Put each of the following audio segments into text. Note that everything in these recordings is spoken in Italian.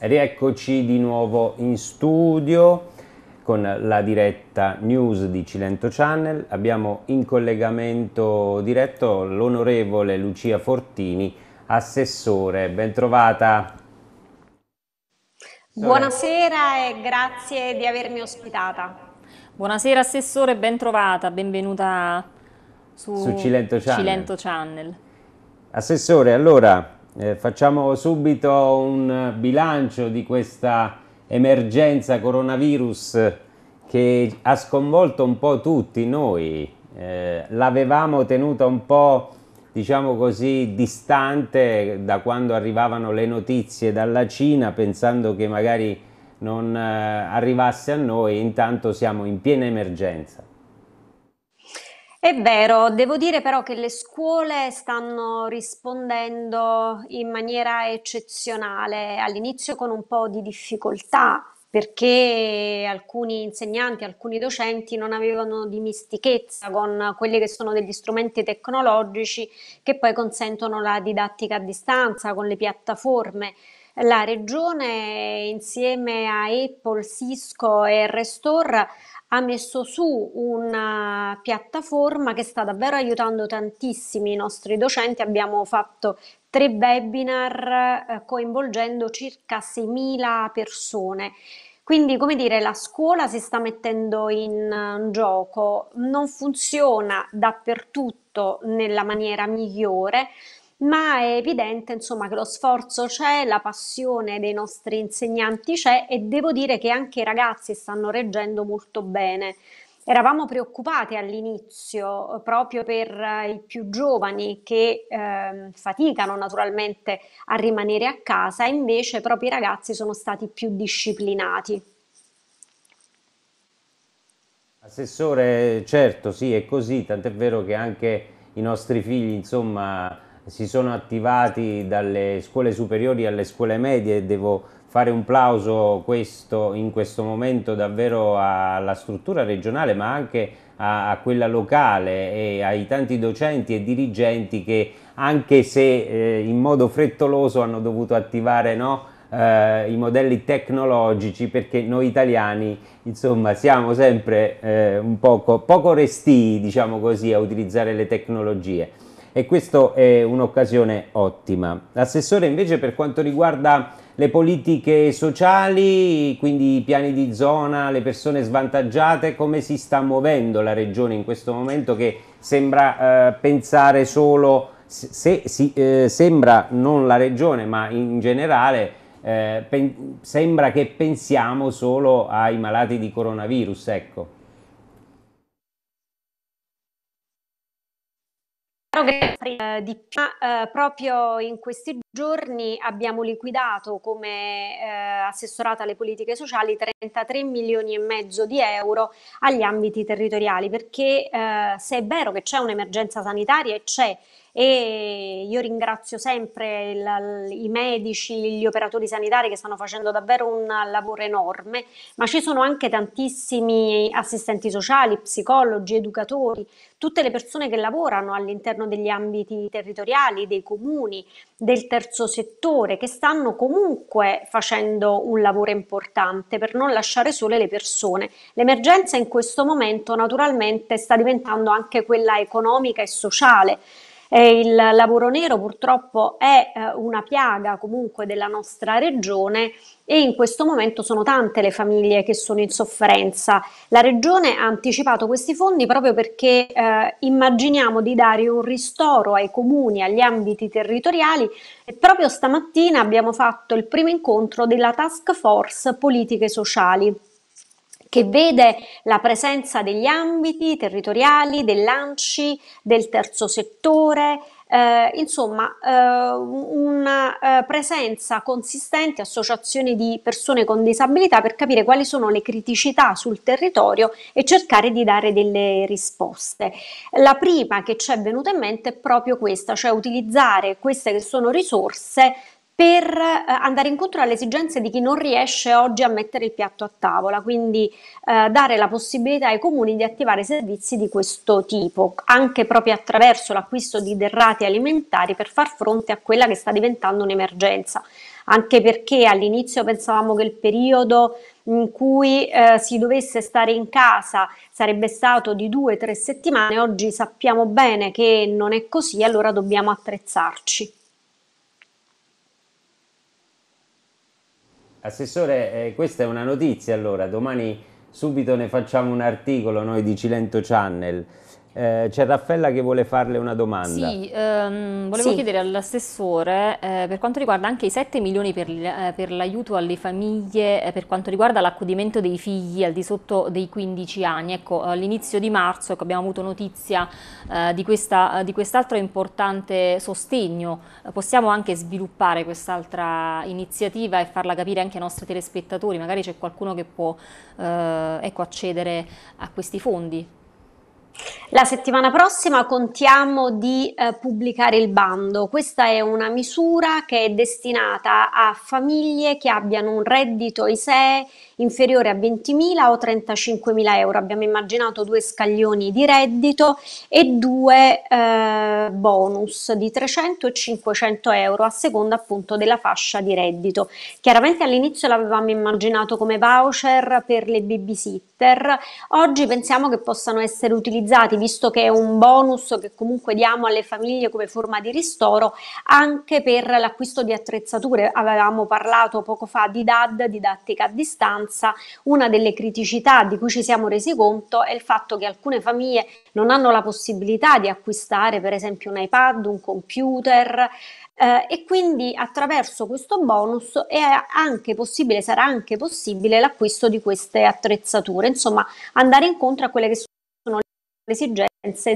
Rieccoci di nuovo in studio con la diretta news di Cilento Channel. Abbiamo in collegamento diretto l'onorevole Lucia Fortini, assessore. Bentrovata. Buonasera e grazie di avermi ospitata. Buonasera assessore, bentrovata, benvenuta su, su Cilento Channel. Cilento Channel. Assessore, allora eh, facciamo subito un bilancio di questa emergenza coronavirus che ha sconvolto un po' tutti noi. Eh, L'avevamo tenuta un po', diciamo così, distante da quando arrivavano le notizie dalla Cina, pensando che magari non eh, arrivasse a noi, intanto siamo in piena emergenza. È vero, devo dire però che le scuole stanno rispondendo in maniera eccezionale, all'inizio con un po' di difficoltà, perché alcuni insegnanti, alcuni docenti non avevano dimistichezza con quelli che sono degli strumenti tecnologici che poi consentono la didattica a distanza con le piattaforme. La regione insieme a Apple, Cisco e Restore ha messo su una piattaforma che sta davvero aiutando tantissimi i nostri docenti. Abbiamo fatto tre webinar eh, coinvolgendo circa 6.000 persone. Quindi, come dire, la scuola si sta mettendo in eh, gioco, non funziona dappertutto nella maniera migliore, ma è evidente insomma che lo sforzo c'è, la passione dei nostri insegnanti c'è e devo dire che anche i ragazzi stanno reggendo molto bene. Eravamo preoccupati all'inizio eh, proprio per eh, i più giovani che eh, faticano naturalmente a rimanere a casa, invece proprio i ragazzi sono stati più disciplinati. Assessore, certo, sì, è così, tant'è vero che anche i nostri figli, insomma, si sono attivati dalle scuole superiori alle scuole medie. Devo fare un plauso questo, in questo momento davvero alla struttura regionale, ma anche a, a quella locale e ai tanti docenti e dirigenti che anche se eh, in modo frettoloso hanno dovuto attivare no, eh, i modelli tecnologici perché noi italiani insomma siamo sempre eh, un poco, poco restii diciamo così a utilizzare le tecnologie e questa è un'occasione ottima. Assessore, invece per quanto riguarda le politiche sociali, quindi i piani di zona, le persone svantaggiate, come si sta muovendo la regione in questo momento che sembra eh, pensare solo, se, si, eh, sembra non la regione ma in generale, eh, sembra che pensiamo solo ai malati di coronavirus, ecco. Eh, di eh, proprio in questi giorni abbiamo liquidato come eh, assessorata alle politiche sociali 33 milioni e mezzo di euro agli ambiti territoriali perché eh, se è vero che c'è un'emergenza sanitaria e c'è e io ringrazio sempre il, i medici, gli operatori sanitari che stanno facendo davvero un lavoro enorme, ma ci sono anche tantissimi assistenti sociali, psicologi, educatori, tutte le persone che lavorano all'interno degli ambiti territoriali, dei comuni, del terzo settore, che stanno comunque facendo un lavoro importante per non lasciare sole le persone. L'emergenza in questo momento naturalmente sta diventando anche quella economica e sociale. E il lavoro nero purtroppo è eh, una piaga comunque della nostra regione e in questo momento sono tante le famiglie che sono in sofferenza. La regione ha anticipato questi fondi proprio perché eh, immaginiamo di dare un ristoro ai comuni, agli ambiti territoriali e proprio stamattina abbiamo fatto il primo incontro della task force politiche sociali che vede la presenza degli ambiti territoriali, dell'ANCI, del terzo settore, eh, insomma eh, una eh, presenza consistente, associazioni di persone con disabilità per capire quali sono le criticità sul territorio e cercare di dare delle risposte. La prima che ci è venuta in mente è proprio questa, cioè utilizzare queste che sono risorse per eh, andare incontro alle esigenze di chi non riesce oggi a mettere il piatto a tavola, quindi eh, dare la possibilità ai comuni di attivare servizi di questo tipo, anche proprio attraverso l'acquisto di derrate alimentari per far fronte a quella che sta diventando un'emergenza, anche perché all'inizio pensavamo che il periodo in cui eh, si dovesse stare in casa sarebbe stato di due o tre settimane, oggi sappiamo bene che non è così, allora dobbiamo attrezzarci. Assessore, eh, questa è una notizia allora, domani subito ne facciamo un articolo noi di Cilento Channel eh, c'è Raffaella che vuole farle una domanda. Sì, ehm, volevo sì. chiedere all'assessore eh, per quanto riguarda anche i 7 milioni per, eh, per l'aiuto alle famiglie eh, per quanto riguarda l'accudimento dei figli al di sotto dei 15 anni. Ecco, all'inizio di marzo ecco, abbiamo avuto notizia eh, di, questa, di quest'altro importante sostegno. possiamo anche sviluppare quest'altra iniziativa e farla capire anche ai nostri telespettatori? Magari c'è qualcuno che può eh, ecco, accedere a questi fondi. La settimana prossima contiamo di eh, pubblicare il bando. Questa è una misura che è destinata a famiglie che abbiano un reddito ISEE inferiore a 20.000 o 35.000 euro. Abbiamo immaginato due scaglioni di reddito e due eh, bonus di 300 e 500 euro a seconda appunto della fascia di reddito. Chiaramente all'inizio l'avevamo immaginato come voucher per le babysitter Twitter, oggi pensiamo che possano essere utilizzati, visto che è un bonus che comunque diamo alle famiglie come forma di ristoro, anche per l'acquisto di attrezzature. Avevamo parlato poco fa di DAD, didattica a distanza, una delle criticità di cui ci siamo resi conto è il fatto che alcune famiglie non hanno la possibilità di acquistare per esempio un iPad, un computer, eh, e quindi attraverso questo bonus anche sarà anche possibile l'acquisto di queste attrezzature, insomma andare incontro a quelle che sono le esigenze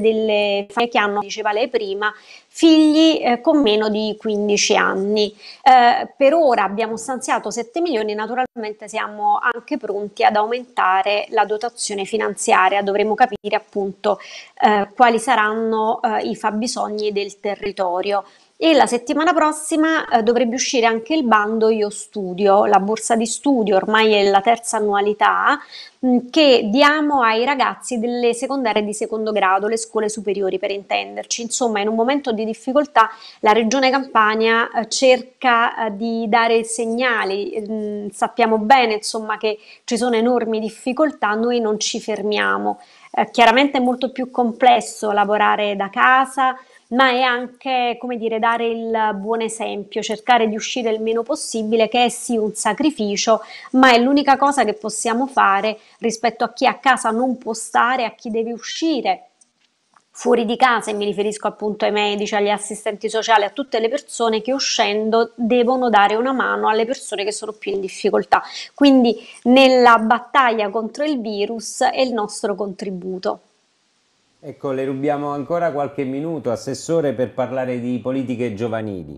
delle famiglie che hanno, diceva lei prima, figli eh, con meno di 15 anni. Eh, per ora abbiamo stanziato 7 milioni naturalmente siamo anche pronti ad aumentare la dotazione finanziaria, dovremo capire appunto eh, quali saranno eh, i fabbisogni del territorio e la settimana prossima eh, dovrebbe uscire anche il bando Io Studio, la borsa di studio, ormai è la terza annualità, mh, mm, che diamo ai ragazzi delle secondarie di secondo grado, le scuole superiori per intenderci. Insomma, in un momento di difficoltà la Regione Campania eh, cerca eh, di dare segnali, mh, mm, sappiamo bene insomma, che ci sono enormi difficoltà, noi non ci fermiamo. Eh, chiaramente è molto più complesso lavorare da casa, ma è anche, come dire, dare il buon esempio, cercare di uscire il meno possibile, che è sì un sacrificio, ma è l'unica cosa che possiamo fare rispetto a chi a casa non può stare, a chi deve uscire fuori di casa e mi riferisco appunto ai medici, agli assistenti sociali, a tutte le persone che uscendo devono dare una mano alle persone che sono più in difficoltà. Quindi nella battaglia contro il virus è il nostro contributo. Ecco, le rubiamo ancora qualche minuto, Assessore, per parlare di politiche giovanili.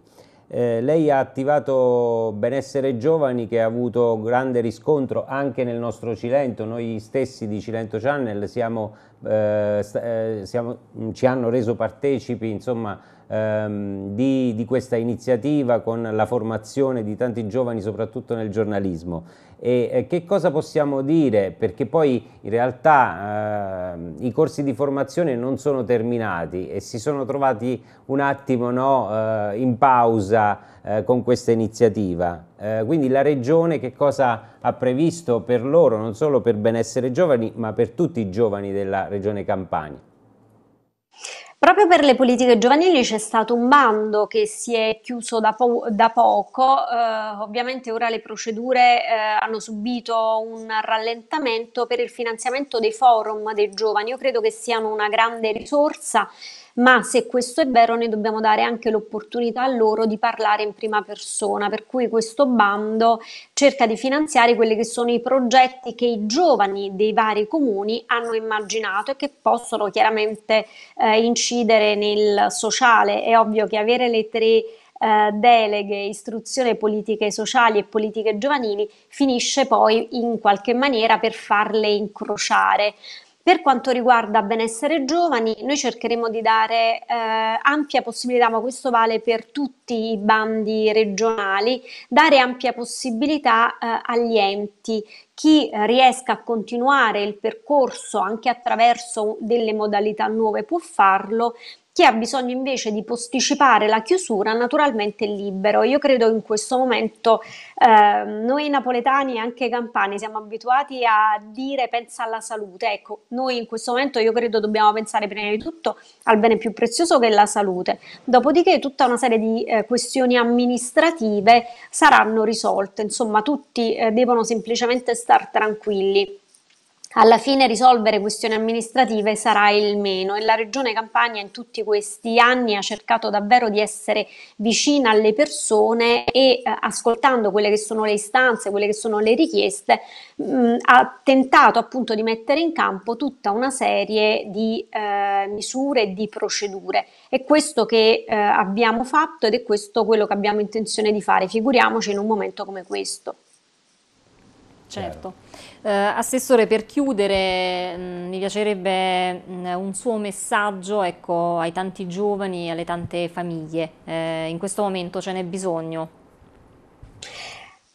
Eh, lei ha attivato Benessere Giovani che ha avuto grande riscontro anche nel nostro Cilento, noi stessi di Cilento Channel siamo, eh, eh siamo, ci hanno reso partecipi insomma, ehm, di, di questa iniziativa con la formazione di tanti giovani soprattutto nel giornalismo e eh, che cosa possiamo dire? Perché poi in realtà eh, i corsi di formazione non sono terminati e si sono trovati un attimo no, eh, in pausa eh, con questa iniziativa. Eh, quindi la Regione che cosa ha previsto per loro, non solo per benessere giovani, ma per tutti i giovani della Regione Campania? Proprio per le politiche giovanili c'è stato un bando che si è chiuso da, po da poco, eh, ovviamente ora le procedure eh, hanno subito un rallentamento per il finanziamento dei forum dei giovani, io credo che siano una grande risorsa ma se questo è vero noi dobbiamo dare anche l'opportunità a loro di parlare in prima persona, per cui questo bando cerca di finanziare quelli che sono i progetti che i giovani dei vari comuni hanno immaginato e che possono chiaramente eh, incidere nel sociale. È ovvio che avere le tre eh, deleghe, istruzione, politiche sociali e politiche giovanili finisce poi in qualche maniera per farle incrociare. Per quanto riguarda benessere giovani, noi cercheremo di dare eh, ampia possibilità, ma questo vale per tutti i bandi regionali, dare ampia possibilità eh, agli enti chi eh, riesca a continuare il percorso anche attraverso delle modalità nuove può farlo, chi ha bisogno invece di posticipare la chiusura naturalmente è libero. Io credo in questo momento eh, noi napoletani e anche campani siamo abituati a dire pensa alla salute. Ecco, noi in questo momento io credo dobbiamo pensare prima di tutto al bene più prezioso che è la salute. Dopodiché tutta una serie di eh, questioni amministrative saranno risolte. Insomma, tutti eh, devono semplicemente star tranquilli alla fine risolvere questioni amministrative sarà il meno e la Regione Campania in tutti questi anni ha cercato davvero di essere vicina alle persone e eh, ascoltando quelle che sono le istanze, quelle che sono le richieste, mh, mm, ha tentato appunto di mettere in campo tutta una serie di eh, misure e di procedure. È questo che eh, abbiamo fatto ed è questo quello che abbiamo intenzione di fare, figuriamoci in un momento come questo. Certo. certo. Eh, Assessore, per chiudere mh, mm, mi piacerebbe mh, mm, un suo messaggio ecco, ai tanti giovani, e alle tante famiglie. Eh, in questo momento ce n'è bisogno?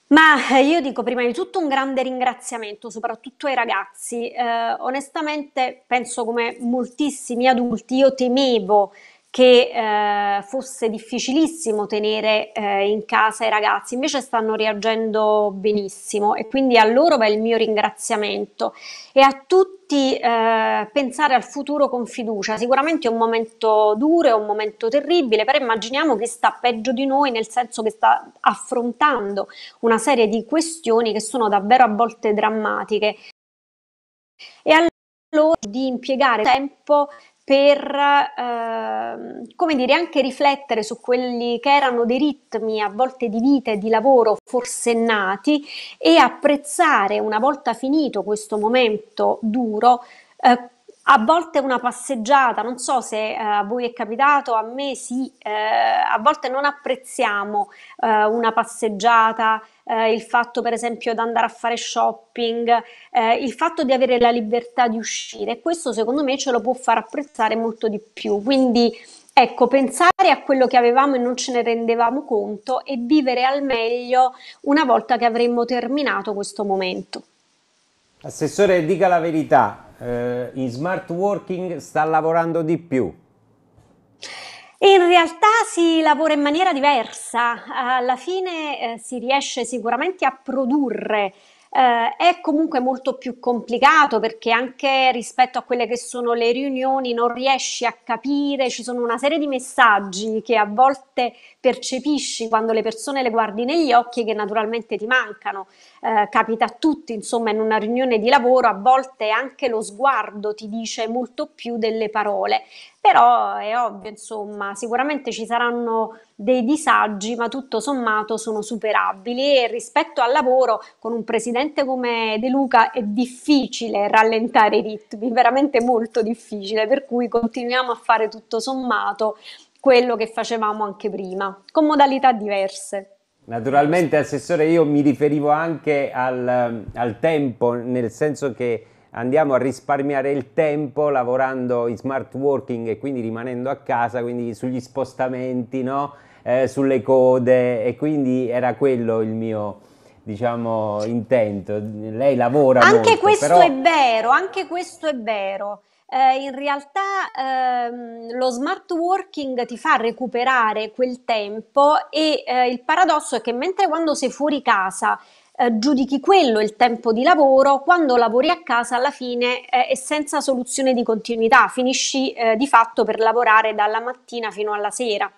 Ma eh, io dico prima di tutto un grande ringraziamento soprattutto ai ragazzi. Eh, onestamente penso come moltissimi adulti io temevo che eh, fosse difficilissimo tenere eh, in casa i ragazzi, invece stanno reagendo benissimo e quindi a loro va il mio ringraziamento e a tutti eh, pensare al futuro con fiducia, sicuramente è un momento duro, è un momento terribile, però immaginiamo che sta peggio di noi nel senso che sta affrontando una serie di questioni che sono davvero a volte drammatiche. E allora di impiegare tempo per eh, come dire, anche riflettere su quelli che erano dei ritmi a volte di vita e di lavoro forsennati e apprezzare una volta finito questo momento duro eh, a volte una passeggiata, non so se eh, a voi è capitato, a me sì, eh, a volte non apprezziamo eh, una passeggiata, il fatto per esempio di andare a fare shopping, il fatto di avere la libertà di uscire, questo secondo me ce lo può far apprezzare molto di più. Quindi Ecco, pensare a quello che avevamo e non ce ne rendevamo conto e vivere al meglio una volta che avremmo terminato questo momento. Assessore, dica la verità, eh, in smart working sta lavorando di più? In realtà si lavora in maniera diversa, alla fine eh, si riesce sicuramente a produrre eh, è comunque molto più complicato perché anche rispetto a quelle che sono le riunioni non riesci a capire, ci sono una serie di messaggi che a volte percepisci quando le persone le guardi negli occhi che naturalmente ti mancano. Eh, capita a tutti, insomma in una riunione di lavoro a volte anche lo sguardo ti dice molto più delle parole, però è ovvio, insomma, sicuramente ci saranno dei disagi, ma tutto sommato sono superabili e rispetto al lavoro con un presidente come De Luca è difficile rallentare i ritmi, veramente molto difficile, per cui continuiamo a fare tutto sommato quello che facevamo anche prima, con modalità diverse. Naturalmente, Assessore, io mi riferivo anche al, al tempo, nel senso che andiamo a risparmiare il tempo lavorando in smart working e quindi rimanendo a casa, quindi sugli spostamenti, no? eh, sulle code e quindi era quello il mio diciamo intento lei lavora anche molto, questo però... è vero anche questo è vero eh, in realtà ehm, lo smart working ti fa recuperare quel tempo e eh, il paradosso è che mentre quando sei fuori casa eh, giudichi quello il tempo di lavoro, quando lavori a casa alla fine eh, è senza soluzione di continuità, finisci eh, di fatto per lavorare dalla mattina fino alla sera,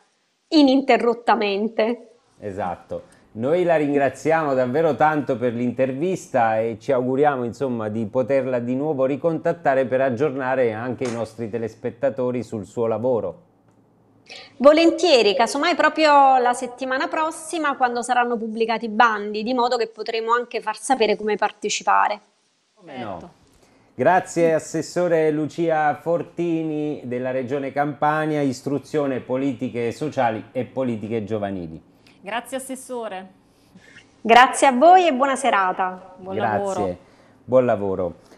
ininterrottamente. Esatto. Noi la ringraziamo davvero tanto per l'intervista e ci auguriamo insomma, di poterla di nuovo ricontattare per aggiornare anche i nostri telespettatori sul suo lavoro. Volentieri, casomai proprio la settimana prossima quando saranno pubblicati i bandi, di modo che potremo anche far sapere come partecipare. Come no. Certo. Grazie Assessore Lucia Fortini della Regione Campania, Istruzione, Politiche Sociali e Politiche Giovanili. Grazie Assessore. Grazie a voi e buona serata. Buon Grazie. lavoro. Buon lavoro.